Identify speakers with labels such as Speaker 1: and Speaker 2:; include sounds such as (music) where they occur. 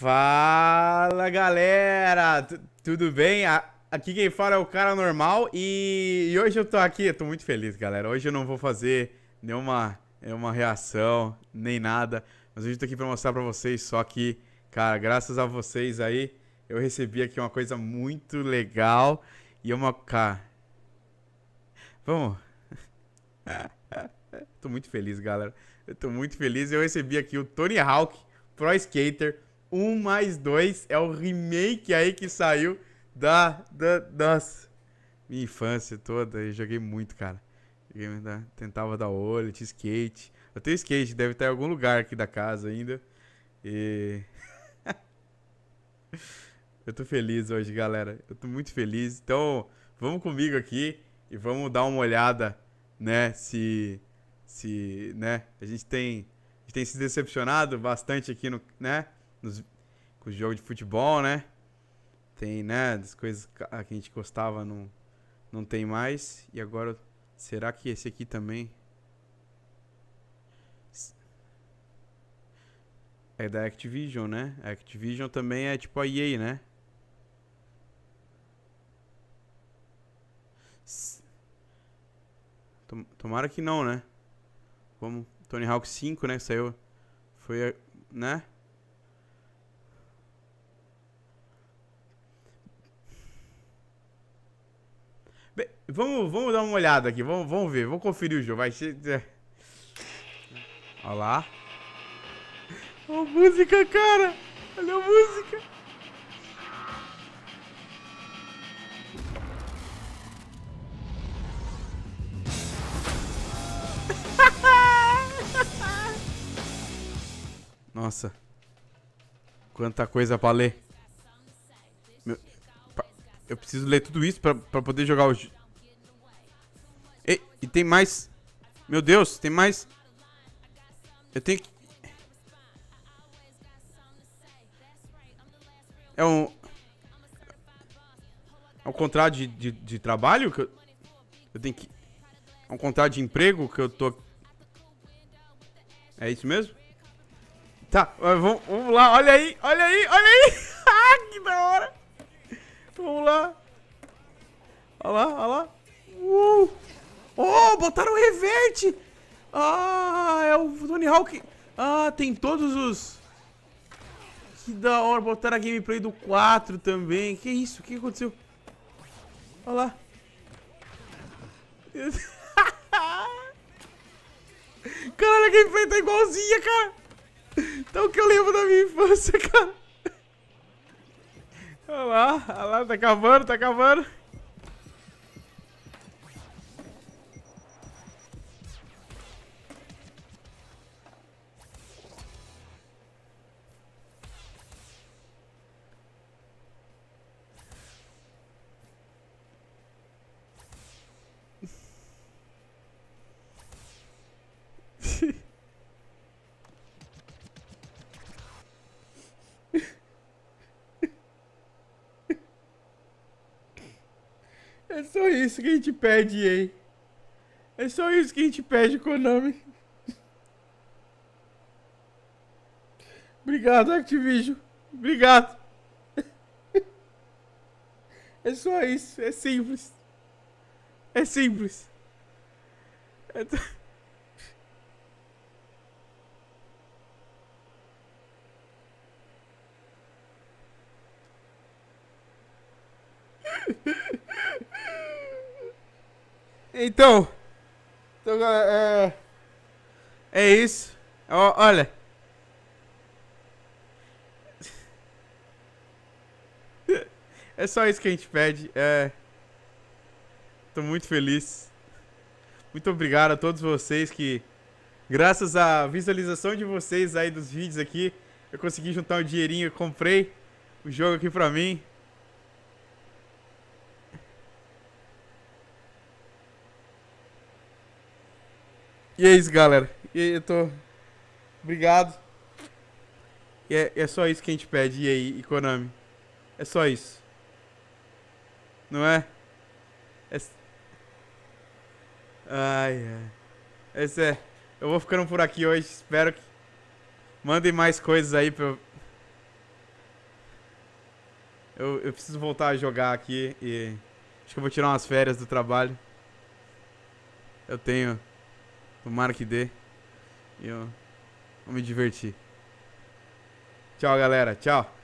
Speaker 1: Fala galera, T tudo bem? A aqui quem fala é o cara normal e... e... hoje eu tô aqui, eu tô muito feliz galera. Hoje eu não vou fazer nenhuma, nenhuma reação, nem nada, mas hoje eu tô aqui pra mostrar pra vocês só que, cara, graças a vocês aí, eu recebi aqui uma coisa muito legal e é uma. Cara. Vamos. (laughs) tô muito feliz galera, eu tô muito feliz. Eu recebi aqui o Tony Hawk Pro Skater 1 mais 2 é o remake aí que saiu da, da nossa, minha infância toda. Eu joguei muito, cara. Joguei muito, né? tentava dar olho, tinha skate. Eu tenho skate, deve estar em algum lugar aqui da casa ainda. E... (laughs) eu tô feliz hoje, galera. Eu tô muito feliz. Então, vamos comigo aqui e vamos dar uma olhada, né, se... Se, né, a gente tem, a gente tem se decepcionado bastante aqui no, né, nos, com os jogos de futebol, né? Tem, né, as coisas ah, que a gente gostava não, não tem mais. E agora, será que esse aqui também? É da Activision, né? Activision também é tipo a EA, né? Tomara que não, né? Vamos. Tony Hawk 5, né? Saiu. Foi, né? Vamos, vamos dar uma olhada aqui. Vamos, vamos ver. Vamos conferir o jogo. Vai ser. É. Olha lá. Olha a música, cara. Olha a música. (laughs) Nossa. Quanta coisa pra ler. Eu preciso ler tudo isso pra, pra poder jogar o... E, e tem mais... Meu Deus, tem mais... Eu tenho que... É um... É um contrato de, de, de trabalho que eu... Eu tenho que... É um contrato de emprego que eu tô... É isso mesmo? Tá, vamos, vamos lá. Olha aí, olha aí, olha aí. (laughs) ah, que da hora. Vamos lá. Olha lá, olha lá. Uh! Oh, botaram o reverte! Ah, é o Tony Hawk. Ah, tem todos os... Que da hora, botaram a gameplay do 4 também. Que isso? O que aconteceu? Olha lá. (laughs) Caralho, a gameplay tá igualzinha, cara. Então o que eu lembro da minha infância, (laughs) cara. Olha lá, olha lá, tá acabando, tá acabando. É só isso que a gente pede, hein? É só isso que a gente pede, Konami. Obrigado, Activision. Obrigado. É só isso. É simples. É simples. É... (laughs) Então. Então, é. É, é isso. olha. (laughs) É só isso que a gente pede. É. Tô muito feliz. Muito obrigado a todos vocês que, graças à visualização de vocês aí dos vídeos aqui, eu consegui juntar um dinheirinho, comprei o jogo aqui pra mim. E é isso, galera. E eu tô. Obrigado. E é, é só isso que a gente pede. E aí, Konami? É só isso. Não é? é... Ai, ai. Esse é, é. Eu vou ficando por aqui hoje. Espero que. Mandem mais coisas aí pra eu. Eu, eu preciso voltar a jogar aqui e. Acho que eu vou tirar umas férias do trabalho. Eu tenho. Tomara que dê. E eu vou me divertir. Tchau, galera. Tchau.